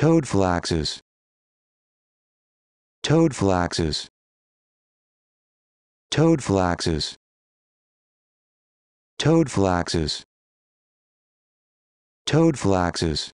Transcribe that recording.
Toad flaxes. Toad flaxes. Toad flaxes. Toad flaxes. Toad flaxes.